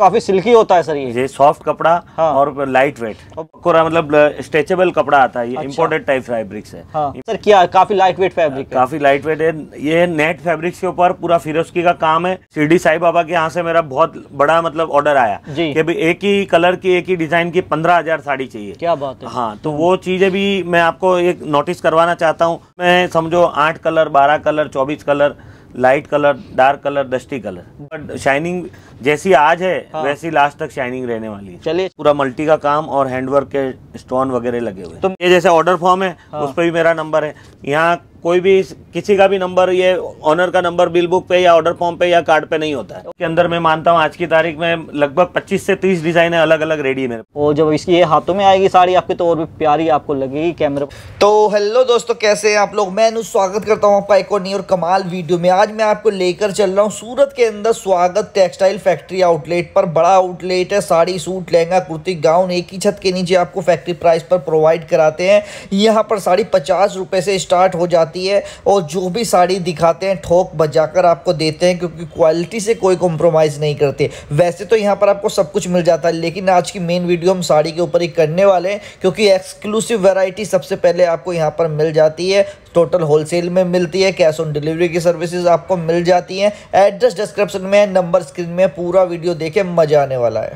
काफी सिल्की होता है सर ये ये सॉफ्ट कपड़ा हाँ। और लाइट वेट पूरा मतलब स्ट्रेचेबल कपड़ा आता है ये इम्पोर्टेड टाइप फैब्रिक है हाँ। सर क्या काफी लाइट वेट फैब्रिक काफी लाइट वेट है ये नेट फैब्रिक्स के ऊपर पूरा फिरोजकी का काम है सीडी साई बाबा के यहाँ से मेरा बहुत बड़ा मतलब ऑर्डर आया कि एक ही कलर की एक ही डिजाइन की पंद्रह हजार साड़ी चाहिए क्या बात है हाँ तो वो चीजें भी मैं आपको एक नोटिस करवाना चाहता हूँ मैं समझो आठ कलर बारह कलर चौबीस colour light colour dark colour dusty colour but shining जैसी आज है हाँ। वैसी लास्ट तक शाइनिंग रहने वाली है चलिए पूरा मल्टी का काम और हैंडवर्क के स्टोन वगैरह लगे हुए तो ये जैसे ऑर्डर फॉर्म है हाँ। उस पर भी मेरा नंबर है यहाँ कोई भी किसी का भी नंबर ये ऑनर का नंबर बिल बुक पे या ऑर्डर फॉर्म पे या कार्ड पे नहीं होता है उसके अंदर मैं मानता हूँ आज की तारीख में लगभग 25 से 30 डिजाइन है अलग अलग रेडी है मेरे और तो जब इसकी ये हाथों में आएगी साड़ी आपके तो और भी प्यारी आपको लगेगी कैमरा तो हेलो दोस्तों कैसे हैं आप लोग मैं स्वागत करता हूँ आपका एक और और कमाल वीडियो में आज मैं आपको लेकर चल रहा हूँ सूरत के अंदर स्वागत टेक्सटाइल फैक्ट्री आउटलेट पर बड़ा आउटलेट है साड़ी सूट लहंगा कुर्ती गाउन एक ही छत के नीचे आपको फैक्ट्री प्राइस पर प्रोवाइड कराते हैं यहाँ पर साड़ी पचास से स्टार्ट हो जाती जाती है और जो भी साड़ी दिखाते हैं ठोक बजाकर आपको देते हैं क्योंकि क्वालिटी से कोई कॉम्प्रोमाइज़ नहीं करते वैसे तो यहाँ पर आपको सब कुछ मिल जाता है लेकिन आज की मेन वीडियो हम साड़ी के ऊपर ही करने वाले हैं क्योंकि एक्सक्लूसिव वेराइटी सबसे पहले आपको यहाँ पर मिल जाती है टोटल होलसेल में मिलती है कैश ऑन डिलीवरी की सर्विसेज आपको मिल जाती हैं एड्रेस डिस्क्रिप्शन में नंबर स्क्रीन में पूरा वीडियो देखे मज़ा आने वाला है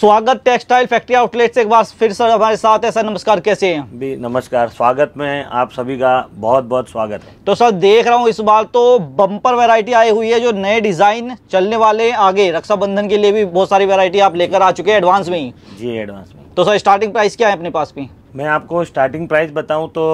स्वागत टेक्सटाइल फैक्ट्री आउटलेट से एक बार फिर सर हमारे साथ है सर नमस्कार कैसे हैं भी नमस्कार स्वागत में आप सभी का बहुत बहुत स्वागत है तो सर देख रहा हूँ इस बार तो बम्पर वैरायटी आई हुई है जो नए डिज़ाइन चलने वाले आगे रक्षाबंधन के लिए भी बहुत सारी वैरायटी आप लेकर आ चुके हैं एडवांस में ही जी एडवांस में तो सर स्टार्टिंग प्राइस क्या है अपने पास में मैं आपको स्टार्टिंग प्राइस बताऊँ तो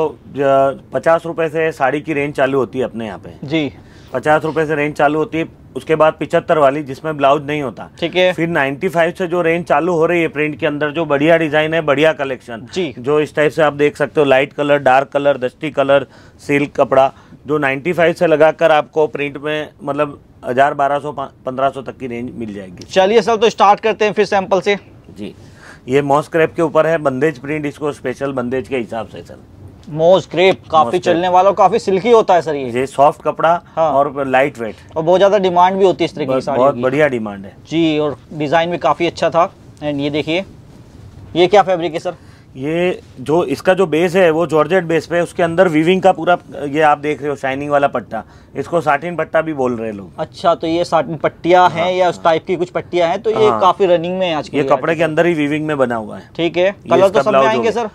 पचास से साड़ी की रेंज चालू होती है अपने यहाँ पे जी पचास से रेंज चालू होती है उसके बाद पिछहत्तर वाली जिसमें ब्लाउज नहीं होता ठीक है फिर 95 से जो रेंज चालू हो रही है प्रिंट के अंदर जो बढ़िया डिजाइन है बढ़िया कलेक्शन जी जो इस टाइप से आप देख सकते हो light colour dark colour dusty colour silk कपड़ा जो 95 से लगाकर आपको प्रिंट में मतलब हजार बारह सौ पंद्रह सौ तक की रेंज मिल जाएगी चलिए सर तो स्टार्ट करते हैं फिर सैंपल से जी ये मॉस के ऊपर है बंदेज प्रिंट इसको स्पेशल बंदेज के हिसाब से सर मोज क्रेप काफी चलने वाला और काफी सिल्की होता है सर ये ये सॉफ्ट कपड़ा हाँ। और लाइट वेट और बहुत ज्यादा डिमांड भी होती है इस तरीके की बहुत बढ़िया डिमांड है जी और डिजाइन भी काफी अच्छा था एंड ये देखिए ये क्या फैब्रिक है सर ये जो इसका जो बेस है वो जॉर्जेट बेस पे उसके अंदर वीविंग का पूरा ये आप देख रहे हो शाइनिंग वाला पट्टा इसको साटिन पट्टा भी बोल रहे लोग अच्छा तो ये साटिन पट्टिया हाँ, है या उस टाइप की कुछ पट्टियां हैं तो ये हाँ, काफी रनिंग में है आज ये कपड़े के अंदर ही वीविंग में बना हुआ है ठीक है कलर तो सब आएंगे सर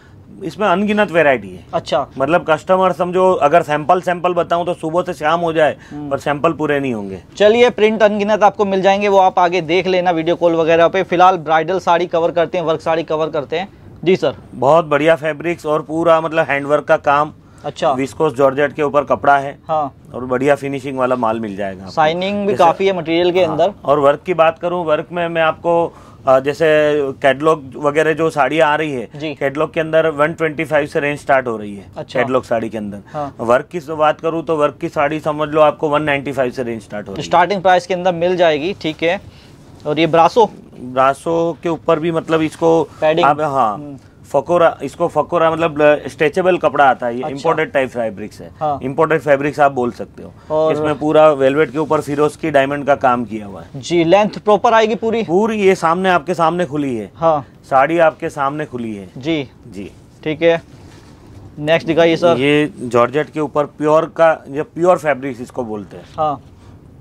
इसमें अनगिनत वेरायटी है अच्छा मतलब कस्टमर समझो अगर सैंपल सैंपल बताऊं तो सुबह से शाम हो जाए हम्म। पर सैंपल पूरे नहीं होंगे चलिए प्रिंट अनगिनत आपको मिल जाएंगे वो आप आगे देख लेना वीडियो कॉल वगैरह पे फिलहाल ब्राइडल साड़ी कवर करते हैं वर्क साड़ी कवर करते हैं जी सर बहुत बढ़िया फैब्रिक्स और पूरा मतलब हैंडवर्क का काम अच्छा विस्कोस जॉर्जेट के ऊपर कपड़ा है हाँ और बढ़िया फिनिशिंग वाला माल मिल जाएगा साइनिंग भी काफी है मटेरियल के हाँ, अंदर और वर्क की बात करूँ वर्क में मैं आपको जैसे कैटलॉग वगैरह जो साड़ी आ रही है कैटलॉग के अंदर 125 से रेंज स्टार्ट हो रही है अच्छा। कैटलॉग साड़ी के अंदर हाँ। वर्क की बात करूँ तो वर्क की साड़ी समझ लो आपको वन से रेंज स्टार्ट हो स्टार्टिंग प्राइस के अंदर मिल जाएगी ठीक है और ये ब्रासो ब्रासो के ऊपर भी मतलब इसको हाँ हम्म। फकोरा इसको फकोरा मतलब स्ट्रेचेबल कपड़ा आता है ये अच्छा। इम्पोर्टेड टाइप फैब्रिक्स है हाँ। इम्पोर्टेड फैब्रिक्स आप बोल सकते हो इसमें पूरा वेलवेट के ऊपर फिरोज की डायमंड का काम किया हुआ है जी लेंथ प्रॉपर आएगी पूरी पूरी ये सामने आपके सामने खुली है हाँ। साड़ी आपके सामने खुली है जी जी ठीक है नेक्स्ट दिखाइए सर ये जॉर्जेट के ऊपर प्योर का ये प्योर फैब्रिक्स इसको बोलते हैं हाँ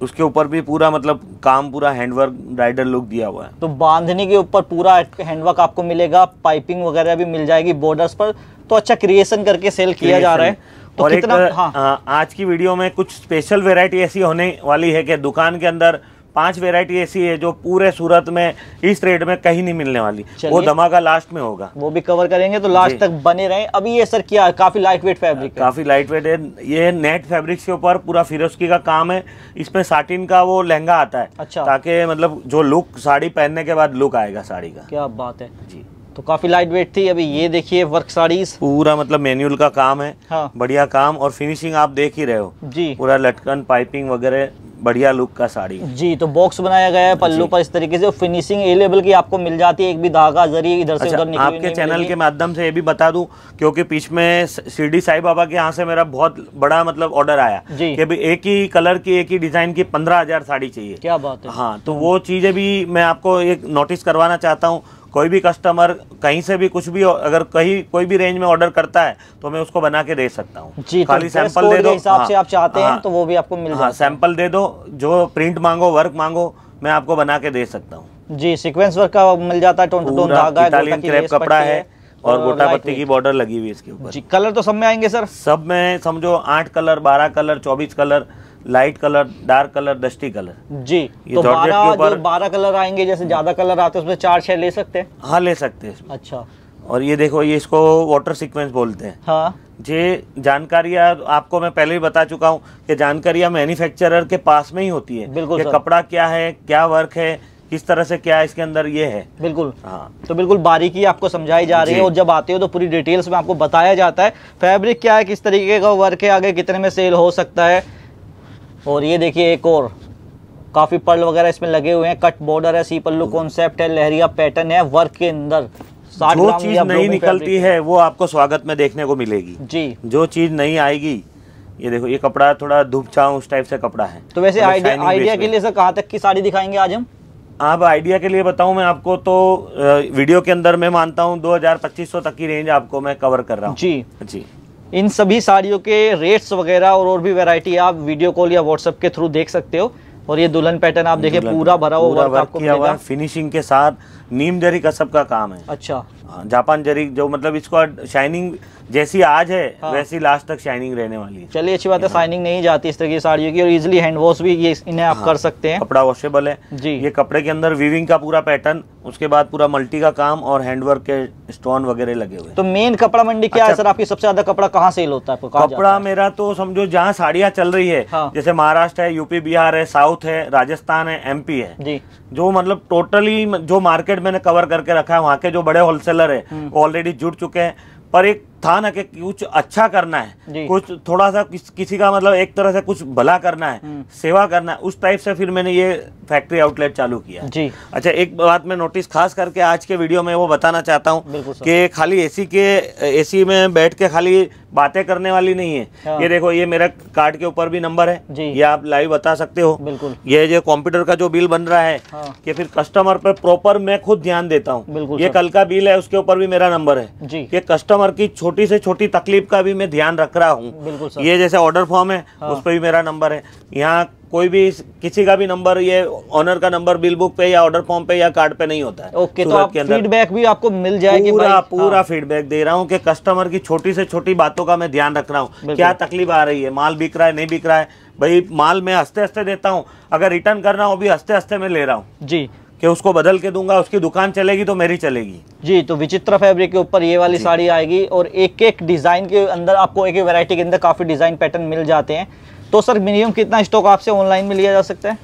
उसके ऊपर भी पूरा मतलब काम पूरा हैंडवर्क राइडर लुक दिया हुआ है तो बांधने के ऊपर पूरा हैंडवर्क आपको मिलेगा पाइपिंग वगैरह भी मिल जाएगी बॉर्डर्स पर तो अच्छा क्रिएशन करके सेल किया जा रहा है तो और कितना, एक हाँ। आज की वीडियो में कुछ स्पेशल वेरायटी ऐसी होने वाली है कि दुकान के अंदर पांच वेरायटी ऐसी है जो पूरे सूरत में इस रेट में कहीं नहीं मिलने वाली वो धमाका लास्ट में होगा वो भी कवर करेंगे तो लास्ट तक बने रहे अभी ये सर क्या काफी लाइट वेट फैब्रिक काफी लाइट वेट है ये नेट फैब्रिक्स के ऊपर पूरा फिरोजकी का काम है इसमें साटिन का वो लहंगा आता है अच्छा ताकि मतलब जो लुक साड़ी पहनने के बाद लुक आएगा साड़ी का क्या बात है जी तो काफ़ी लाइट वेट थी अभी ये देखिए वर्क साड़ीज पूरा मतलब मैनुअल का काम है हाँ। बढ़िया काम और फिनिशिंग आप देख ही रहे हो जी पूरा लटकन पाइपिंग वगैरह बढ़िया लुक का साड़ी जी तो बॉक्स बनाया गया है पल्लू पर इस तरीके से फिनिशिंग ए की आपको मिल जाती है एक भी धागा जरिए इधर से अच्छा, उधर अच्छा, आपके चैनल के माध्यम से ये भी बता दूं क्योंकि पीछ में शिरडी साई बाबा के यहाँ से मेरा बहुत बड़ा मतलब ऑर्डर आया कि एक ही कलर की एक ही डिजाइन की पंद्रह हजार साड़ी चाहिए क्या बात है हाँ तो वो चीजें भी मैं आपको एक नोटिस करवाना चाहता हूँ कोई भी कस्टमर कहीं से भी कुछ भी अगर कहीं कोई भी रेंज में ऑर्डर करता है तो मैं उसको बना के दे सकता हूँ तो खाली सैंपल दे दो हाँ, से आप चाहते हाँ, हैं तो वो भी आपको मिल हाँ, सैंपल दे दो जो प्रिंट मांगो वर्क मांगो मैं आपको बना के दे सकता हूँ जी सिक्वेंस वर्क का मिल जाता है कपड़ा है और गोटा पत्ती की बॉर्डर लगी हुई इसके ऊपर जी कलर तो सब में आएंगे सर सब में समझो आठ कलर बारह कलर चौबीस colour light colour dark colour dusty colour जी तो बारह जो बारह कलर आएंगे जैसे ज्यादा कलर आते हैं उसमें चार छह ले सकते हैं हाँ ले सकते हैं अच्छा और ये देखो ये इसको वाटर सीक्वेंस बोलते हैं हाँ ये जानकारियाँ आपको मैं पहले ही बता चुका हूँ कि जानकारियाँ मैन्युफैक्चरर के पास में ही होती है बिल्कुल कपड़ा क्या है क्या वर्क है किस तरह से क्या इसके अंदर ये है बिल्कुल हाँ तो बिल्कुल बारीकी आपको समझाई जा रही है और जब आते हो तो पूरी डिटेल्स में आपको बताया जाता है फैब्रिक क्या है किस तरीके का वर्क है आगे कितने में सेल हो सकता है और ये देखिए एक और काफ़ी पर्ल वगैरह इसमें लगे हुए हैं कट बॉर्डर है सी पल्लू कॉन्सेप्ट है लहरिया पैटर्न है वर्क के अंदर जो चीज नहीं निकलती है वो आपको स्वागत में देखने को मिलेगी जी जो चीज नहीं आएगी ये देखो ये कपड़ा थोड़ा धूप छाऊ उस टाइप से कपड़ा है तो वैसे आइडिया मतलब के लिए सर कहाँ तक की साड़ी दिखाएंगे आज हम आप आइडिया के लिए बताऊं मैं आपको तो वीडियो के अंदर मैं मानता हूं 2000-2500 तक की रेंज आपको मैं कवर कर रहा हूं जी जी इन सभी साड़ियों के रेट्स वगैरह और और भी वैरायटी आप वीडियो कॉल या व्हाट्सएप के थ्रू देख सकते हो और ये दुल्हन पैटर्न आप देखिए पूरा भरा हुआ आपको किया हुआ फिनिशिंग के साथ नीम जरी कसब का काम है अच्छा हाँ, जापान जरी जो मतलब इसको शाइनिंग जैसी आज है हाँ। वैसी लास्ट तक शाइनिंग रहने वाली है चलिए अच्छी बात है शाइनिंग हाँ। नहीं जाती इस तरह की साड़ियों की और इजिली हैंड वॉश भी ये इन्हें आप हाँ। कर सकते हैं कपड़ा वॉशेबल है जी ये कपड़े के अंदर वीविंग का पूरा पैटर्न उसके बाद पूरा मल्टी का काम और हैंडवर्क के स्टोन वगैरह लगे हुए तो मेन कपड़ा मंडी क्या है अच्छा। सर आपकी सबसे ज्यादा कपड़ा कहाँ सेल होता है कपड़ा मेरा तो समझो जहाँ साड़ियाँ चल रही है हाँ। जैसे महाराष्ट्र है यूपी बिहार है साउथ साउथ है राजस्थान है एमपी है जी जो मतलब टोटली जो मार्केट मैंने कवर करके रखा है वहाँ के जो बड़े होलसेलर है हम्म। वो ऑलरेडी जुड़ चुके हैं पर एक था ना कि कुछ अच्छा करना है कुछ थोड़ा सा किस, किसी का मतलब एक तरह से कुछ भला करना है हम्म। सेवा करना है उस टाइप से फिर मैंने ये फैक्ट्री आउटलेट चालू किया जी अच्छा एक बात मैं नोटिस खास करके आज के वीडियो में वो बताना चाहता हूँ कि खाली एसी के एसी में बैठ के खाली बातें करने वाली नहीं है हाँ। ये देखो ये मेरा कार्ड के ऊपर भी नंबर है ये आप लाइव बता सकते हो बिल्कुल ये जो कंप्यूटर का जो बिल बन रहा है हाँ। कि फिर कस्टमर पर प्रॉपर मैं खुद ध्यान देता हूँ ये कल का बिल है उसके ऊपर भी मेरा नंबर है ये कस्टमर की छोटी छोटी से छोटी तकलीफ का भी मैं ध्यान रख रहा हूँ ये जैसे ऑर्डर फॉर्म है हाँ। उस पर भी मेरा नंबर है यहाँ कोई भी किसी का भी नंबर ये ऑनर का नंबर बिल बुक पे या ऑर्डर फॉर्म पे या कार्ड पे नहीं होता है ओके तो आप फीडबैक भी आपको मिल जाएगी पूरा भाई। पूरा हाँ। फीडबैक दे रहा हूँ कि कस्टमर की छोटी से छोटी बातों का मैं ध्यान रख रहा हूँ क्या तकलीफ आ रही है माल बिक रहा है नहीं बिक रहा है भाई माल मैं हंसते हंसते देता हूँ अगर रिटर्न करना हो भी हंसते हंसते मैं ले रहा हूँ जी कि उसको बदल के दूंगा उसकी दुकान चलेगी तो मेरी चलेगी जी तो विचित्र फैब्रिक के ऊपर ये वाली साड़ी आएगी और एक एक डिज़ाइन के अंदर आपको एक एक वैरायटी के अंदर काफ़ी डिज़ाइन पैटर्न मिल जाते हैं तो सर मिनिमम कितना स्टॉक आपसे ऑनलाइन में लिया जा सकता है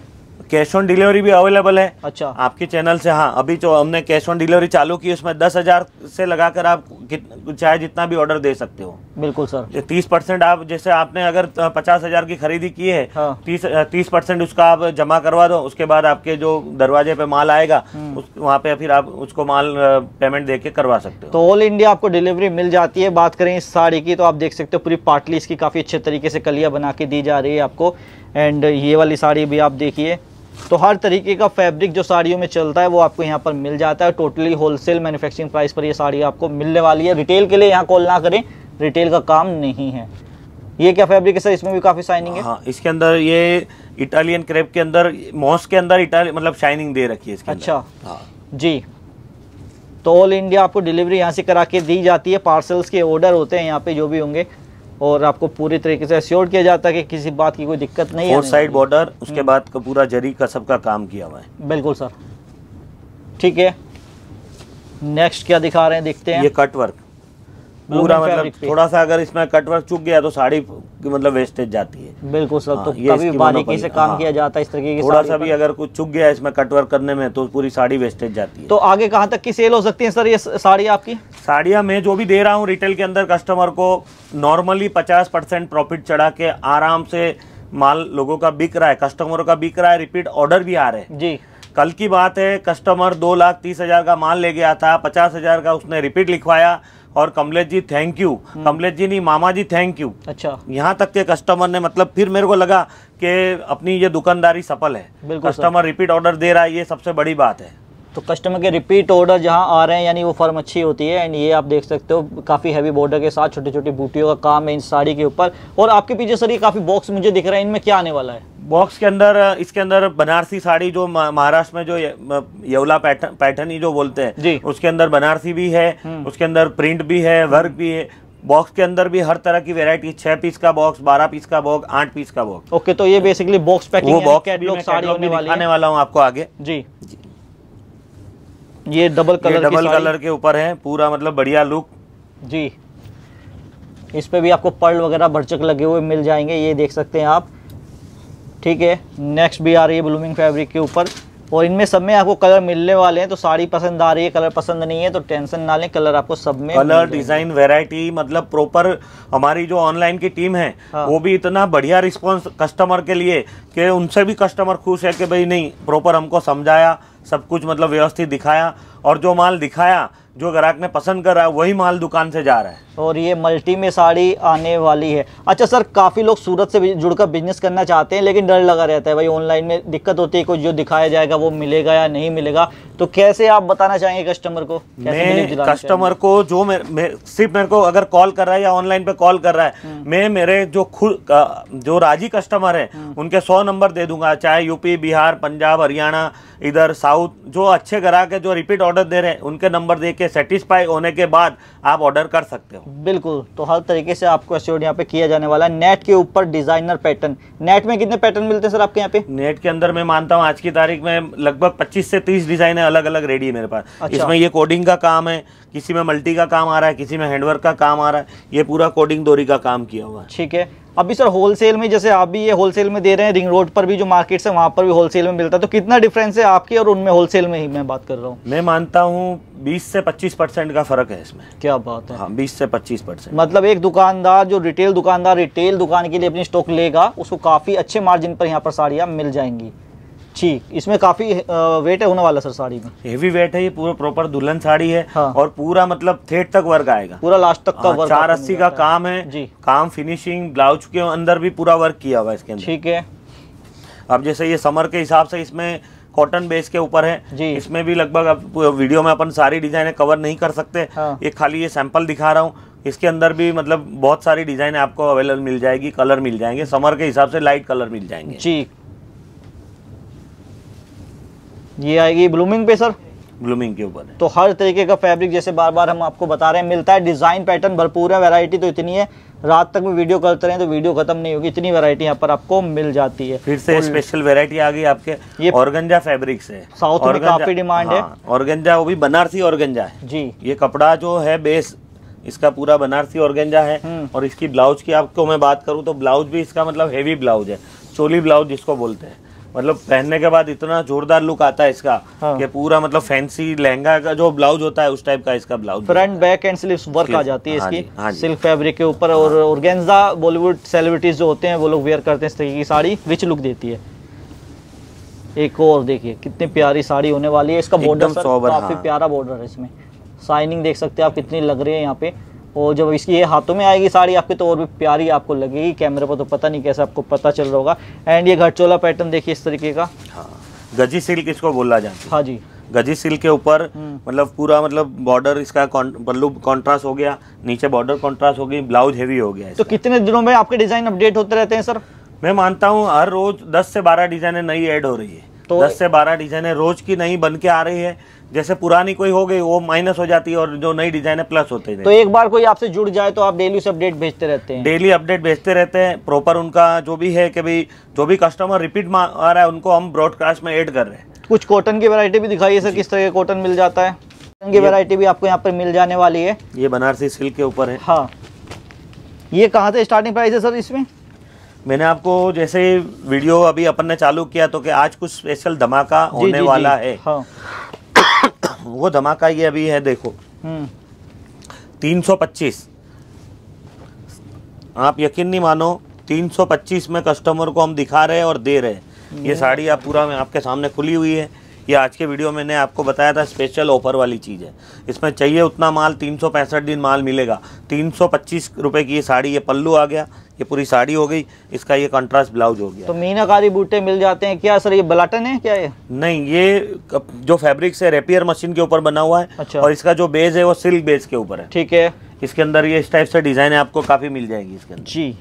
कैश ऑन डिलीवरी भी अवेलेबल है अच्छा आपके चैनल से हाँ अभी जो हमने कैश ऑन डिलीवरी चालू की उसमें दस हजार से लगाकर आप चाहे जितना भी ऑर्डर दे सकते हो बिल्कुल सर तीस परसेंट आप जैसे आपने अगर पचास हजार की खरीदी की है हाँ। तीस परसेंट उसका आप जमा करवा दो उसके बाद आपके जो दरवाजे पे माल आएगा हम्म। उस वहाँ पे फिर आप उसको माल पेमेंट दे के करवा सकते हो तो ऑल इंडिया आपको डिलीवरी मिल जाती है बात करें इस साड़ी की तो आप देख सकते हो पूरी पार्टली इसकी काफ़ी अच्छे तरीके से कलिया बना के दी जा रही है आपको एंड ये वाली साड़ी भी आप देखिए तो हर तरीके का फैब्रिक जो साड़ियों में चलता है वो आपको यहाँ पर मिल जाता है टोटली होलसेल मैन्युफैक्चरिंग प्राइस पर ये साड़ी आपको मिलने वाली है रिटेल के लिए यहाँ कॉल ना करें रिटेल का काम नहीं है ये क्या फैब्रिक है सर इसमें भी काफ़ी शाइनिंग है हाँ इसके अंदर ये इटालियन क्रेप के अंदर मॉस के अंदर इटाली मतलब शाइनिंग दे रखी है इसके अच्छा हाँ जी तो ऑल इंडिया आपको डिलीवरी यहाँ से करा के दी जाती है पार्सल्स के ऑर्डर होते हैं यहाँ पे जो भी होंगे और आपको पूरी तरीके से अश्योर किया जाता है कि किसी बात की कोई दिक्कत नहीं है साइड बॉर्डर उसके हम्म। बाद का पूरा जरी का सबका काम किया हुआ है बिल्कुल सर ठीक है नेक्स्ट क्या दिखा रहे हैं देखते हैं ये कट वर्क पूरा मतलब थोड़ा सा अगर इसमें कटवर्क चुक गया तो साड़ी की मतलब वेस्टेज जाती है बिल्कुल सर हाँ, तो ये कभी बारीकी मतलब से काम हाँ। किया जाता है इस तरीके की थोड़ा सा भी अगर कुछ चुक गया इसमें कटवर्क करने में तो पूरी साड़ी वेस्टेज जाती है तो आगे कहाँ तक की सेल हो सकती है सर ये साड़ी आपकी साड़ियाँ मैं जो भी दे रहा हूँ रिटेल के अंदर कस्टमर को नॉर्मली पचास प्रॉफिट चढ़ा के आराम से माल लोगों का बिक रहा है कस्टमरों का बिक रहा है रिपीट ऑर्डर भी आ रहे हैं जी कल की बात है कस्टमर दो लाख तीस हजार का माल ले गया था पचास हजार का उसने रिपीट लिखवाया और कमलेश जी थैंक यू हम्म। कमलेश जी नहीं मामा जी थैंक यू अच्छा यहाँ तक के कस्टमर ने मतलब फिर मेरे को लगा कि अपनी ये दुकानदारी सफल है कस्टमर रिपीट ऑर्डर दे रहा है ये सबसे बड़ी बात है तो कस्टमर के रिपीट ऑर्डर जहाँ आ रहे हैं यानी वो फर्म अच्छी होती है एंड ये आप देख सकते हो काफ़ी हैवी बॉर्डर के साथ छोटी छोटी बूटियों का काम है इन साड़ी के ऊपर और आपके पीछे सर ये काफ़ी बॉक्स मुझे दिख रहा है इनमें क्या आने वाला है बॉक्स के अंदर इसके अंदर बनारसी साड़ी जो महाराष्ट्र में जो यवला पैटर्न पैटर्न ही जो बोलते हैं जी उसके अंदर बनारसी भी है हम्म। उसके अंदर प्रिंट भी है वर्क भी है बॉक्स के अंदर भी हर तरह की वेरायटी छह पीस का बॉक्स बारह पीस का बॉक्स आठ पीस का बॉक्स ओके तो ये बेसिकली बॉक्स पैकिंग वो बॉक्स साड़ी आने वाला हूँ आपको आगे जी ये डबल कलर ये डबल कलर के ऊपर है पूरा मतलब बढ़िया लुक जी इस पे भी आपको पर्ल वगैरह भरचक लगे हुए मिल जाएंगे ये देख सकते हैं आप ठीक है नेक्स्ट भी आ रही है ब्लूमिंग फैब्रिक के ऊपर और इनमें सब में आपको कलर मिलने वाले हैं तो साड़ी पसंद आ रही है कलर पसंद नहीं है तो टेंशन ना लें कलर आपको सब में कलर डिजाइन वेराइटी मतलब प्रॉपर हमारी जो ऑनलाइन की टीम है हाँ। वो भी इतना बढ़िया रिस्पॉन्स कस्टमर के लिए कि उनसे भी कस्टमर खुश है कि भाई नहीं प्रॉपर हमको समझाया सब कुछ मतलब व्यवस्थित दिखाया और जो माल दिखाया जो ग्राहक ने पसंद करा है वही माल दुकान से जा रहा है और ये मल्टी में साड़ी आने वाली है अच्छा सर काफ़ी लोग सूरत से जुड़कर बिजनेस करना चाहते हैं लेकिन डर लगा रहता है भाई ऑनलाइन में दिक्कत होती है कोई जो दिखाया जाएगा वो मिलेगा या नहीं मिलेगा तो कैसे आप बताना चाहेंगे कस्टमर को मैं कस्टमर को जो मेरे मे, सिर्फ मेरे को अगर कॉल कर रहा है या ऑनलाइन पे कॉल कर रहा है हम्म। मैं मेरे जो खुद जो राजी कस्टमर है हम्म। उनके सौ नंबर दे दूंगा चाहे यूपी बिहार पंजाब हरियाणा इधर साउथ जो अच्छे ग्राहक है जो रिपीट ऑर्डर दे रहे हैं उनके नंबर दे के सेटिस्फाई होने के बाद आप ऑर्डर कर सकते हो बिल्कुल तो हर तरीके से आपको एश्योर्ड यहाँ पे किया जाने वाला है नेट के ऊपर डिजाइनर पैटर्न नेट में कितने पैटर्न मिलते हैं सर आपके यहाँ पे नेट के अंदर मैं मानता हूँ आज की तारीख में लगभग पच्चीस से तीस डिजाइन अलग अलग रेडी है मेरे पास अच्छा। इसमें ये कोडिंग का काम है किसी में मल्टी का काम आ रहा है किसी में हैंडवर्क का काम आ रहा है ये पूरा कोडिंग दोरी का काम किया हुआ है ठीक है अभी सर होलसेल में जैसे आप भी ये होलसेल में दे रहे हैं रिंग रोड पर भी जो मार्केट है वहाँ पर भी होलसेल में मिलता है तो कितना डिफरेंस है आपकी और उनमें होलसेल में ही मैं बात कर रहा हूँ मैं मानता हूँ 20 से 25 परसेंट का फर्क है इसमें क्या बात है हाँ 20 से 25 परसेंट मतलब एक दुकानदार जो रिटेल दुकानदार रिटेल दुकान के लिए अपनी स्टॉक लेगा उसको काफी अच्छे मार्जिन पर यहाँ पर साड़ियाँ मिल जाएंगी ठीक इसमें काफी वेट होने वाला सर साड़ी में हेवी वेट है ये पूरा प्रॉपर दुल्हन साड़ी है हाँ। और पूरा मतलब थेट तक वर्क आएगा पूरा लास्ट तक का वर्क हाँ, चार अस्सी का काम है जी काम फिनिशिंग ब्लाउज के अंदर भी पूरा वर्क किया हुआ इसके अंदर ठीक है अब जैसे ये समर के हिसाब से इसमें कॉटन बेस के ऊपर है जी। इसमें भी लगभग वीडियो में अपन सारी डिजाइने कवर नहीं कर सकते हाँ। ये खाली ये सैंपल दिखा रहा हूँ इसके अंदर भी मतलब बहुत सारी डिजाइन आपको अवेलेबल मिल जाएगी कलर मिल जाएंगे समर के हिसाब से लाइट कलर मिल जाएंगे जी ये आएगी ब्लूमिंग पे सर ब्लूमिंग के ऊपर तो हर तरीके का फैब्रिक जैसे बार बार हम आपको बता रहे हैं मिलता है डिज़ाइन पैटर्न भरपूर है वैरायटी तो इतनी है रात तक भी वीडियो करते रहे तो वीडियो खत्म नहीं होगी इतनी वैरायटी यहाँ पर आपको मिल जाती है फिर से स्पेशल वैरायटी आ गई आपके ये ऑर्गेंजा फैब्रिक से साउथ में काफी डिमांड हाँ, है ऑर्गेंजा वो भी बनारसी ऑर्गेंजा है जी ये कपड़ा जो है बेस इसका पूरा बनारसी ऑर्गेंजा है हम्म। और इसकी ब्लाउज की आपको मैं बात करूँ तो ब्लाउज भी इसका मतलब हेवी ब्लाउज है चोली ब्लाउज जिसको बोलते हैं मतलब पहनने के बाद इतना जोरदार लुक आता है इसका हाँ। कि पूरा मतलब फैंसी लहंगा का जो ब्लाउज होता है उस टाइप का इसका blouse front back and sleeves work आ जाती है हाँ इसकी सिल्क फैब्रिक हाँ के ऊपर और ऑर्गेन्जा बॉलीवुड सेलिब्रिटीज जो होते हैं वो लोग वेयर करते हैं इस तरीके की साड़ी विच लुक देती है एक और देखिए कितनी प्यारी साड़ी होने वाली है इसका बॉर्डर काफी हाँ। प्यारा बॉर्डर है इसमें साइनिंग देख सकते हैं आप कितनी लग रही है यहाँ पे और जब इसकी ये हाथों में आएगी साड़ी आपकी तो और भी प्यारी आपको लगेगी कैमरे पर तो पता नहीं कैसे आपको पता चल रहा होगा एंड ये घटचोला पैटर्न देखिए इस तरीके का हाँ गजी सिल्क इसको बोला जाए हाँ जी गजी सिल्क के ऊपर हम्म। मतलब पूरा मतलब बॉर्डर इसका बल्लू मतलब कॉन्ट्रास्ट हो गया नीचे बॉर्डर कॉन्ट्रास्ट हो गई ब्लाउज हेवी हो गया तो कितने दिनों में आपके डिज़ाइन अपडेट होते रहते हैं सर मैं मानता हूँ हर रोज दस से बारह डिज़ाइने नई एड हो रही है तो दस से बारह डिजाइने रोज की नई बन के आ रही है जैसे पुरानी कोई हो गई वो माइनस हो जाती है और जो नई डिजाइन है प्लस होते हैं तो एक बार कोई आपसे जुड़ जाए तो आप डेली उसे अपडेट भेजते रहते हैं डेली अपडेट भेजते रहते हैं प्रॉपर उनका जो भी है कि भाई जो भी कस्टमर रिपीट आ रहा है उनको हम ब्रॉडकास्ट में एड कर रहे हैं कुछ कॉटन की वैरायटी भी दिखाई सर किस तरह के कॉटन मिल जाता है कॉटन की वैरायटी भी आपको यहाँ पर मिल जाने वाली है ये बनारसी सिल्क के ऊपर है हाँ ये कहाँ से स्टार्टिंग प्राइस है सर इसमें मैंने आपको जैसे वीडियो अभी अपन ने चालू किया तो कि आज कुछ स्पेशल धमाका होने जी, जी, वाला जी, है हाँ। वो धमाका ये अभी है देखो हम्म। तीन सौ पच्चीस आप यकीन नहीं मानो तीन सौ पच्चीस में कस्टमर को हम दिखा रहे हैं और दे रहे हैं ये हम्म। साड़ी आप पूरा आपके सामने खुली हुई है ये आज के वीडियो मैंने आपको बताया था स्पेशल ऑफर वाली चीज़ है इसमें चाहिए उतना माल तीन दिन माल मिलेगा तीन सौ की ये साड़ी ये पल्लू आ गया ये पूरी साड़ी हो गई इसका ये कंट्रास्ट ब्लाउज हो गया तो मीनाकारी बूटे मिल जाते हैं क्या सर ये बलाटन है क्या ये नहीं ये जो फैब्रिक से रेपियर मशीन के ऊपर बना हुआ है अच्छा। और इसका जो बेज है वो सिल्क बेज के ऊपर है ठीक है इसके अंदर ये इस टाइप से डिजाइन है आपको काफी मिल जाएगी इसके अंदर जी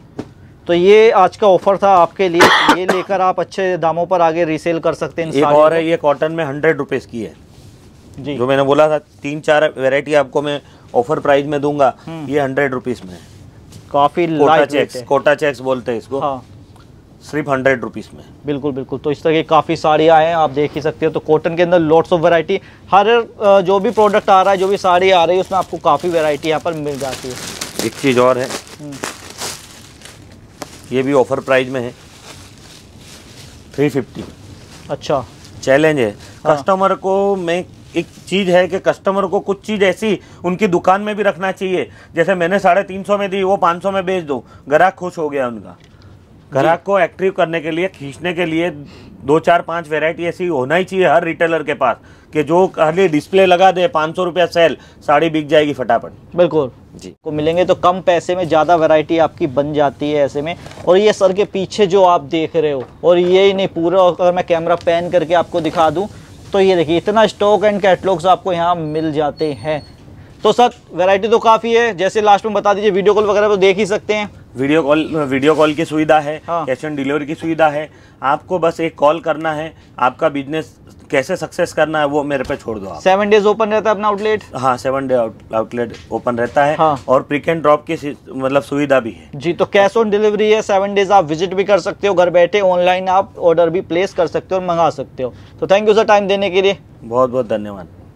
तो ये आज का ऑफर था आपके लिए तो ये लेकर आप अच्छे दामों पर आगे रीसेल कर सकते हैं एक और है ये कॉटन में हंड्रेड रुपीज की है जी जो मैंने बोला था तीन चार वेरायटी आपको मैं ऑफर प्राइस में दूंगा हम्म। ये हंड्रेड रुपीज में है काफी कोटा चेक्स कोटा चेक्स बोलते हैं इसको हाँ सिर्फ हंड्रेड रुपीज़ में बिल्कुल बिल्कुल तो इस तरह की काफ़ी साड़ी आए हैं आप देख ही सकते हो तो कॉटन के अंदर लॉट्स ऑफ वैरायटी हर जो भी प्रोडक्ट आ रहा है जो भी साड़ी आ रही है उसमें आपको काफ़ी वैरायटी यहाँ पर मिल जाती है एक चीज़ और है हम्म। ये भी ऑफर प्राइस में है थ्री फिफ्टी अच्छा चैलेंज है हाँ। कस्टमर को मैं एक चीज़ है कि कस्टमर को कुछ चीज़ ऐसी उनकी दुकान में भी रखना चाहिए जैसे मैंने साढ़े तीन सौ में दी वो पाँच सौ में बेच दो ग्राहक खुश हो गया उनका ग्राहक को एक्टिव करने के लिए खींचने के लिए दो चार पांच वेराइटी ऐसी होना ही चाहिए हर रिटेलर के पास कि जो खाली डिस्प्ले लगा दे पाँच सौ रुपया सेल साड़ी बिक जाएगी फटाफट बिल्कुल जी को मिलेंगे तो कम पैसे में ज़्यादा वैरायटी आपकी बन जाती है ऐसे में और ये सर के पीछे जो आप देख रहे हो और ये ही नहीं पूरा अगर मैं कैमरा पैन करके आपको दिखा दूँ तो ये देखिए इतना स्टॉक एंड कैटलॉग्स आपको यहाँ मिल जाते हैं तो सर वैरायटी तो काफ़ी है जैसे लास्ट में बता दीजिए वीडियो कॉल वगैरह तो देख ही सकते हैं वीडियो कॉल वीडियो कॉल की सुविधा है कैश ऑन डिलीवरी की सुविधा है आपको बस एक कॉल करना है आपका बिजनेस कैसे सक्सेस करना है वो मेरे पे छोड़ दो सेवन डेज ओपन रहता है अपना आउटलेट हाँ सेवन डे आउटलेट ओपन रहता है हाँ। और प्रिक एंड ड्रॉप की मतलब सुविधा भी है जी तो कैश ऑन डिलीवरी है सेवन डेज आप विजिट भी कर सकते हो घर बैठे ऑनलाइन आप ऑर्डर भी प्लेस कर सकते हो और मंगा सकते हो तो थैंक यू सर टाइम देने के लिए बहुत बहुत धन्यवाद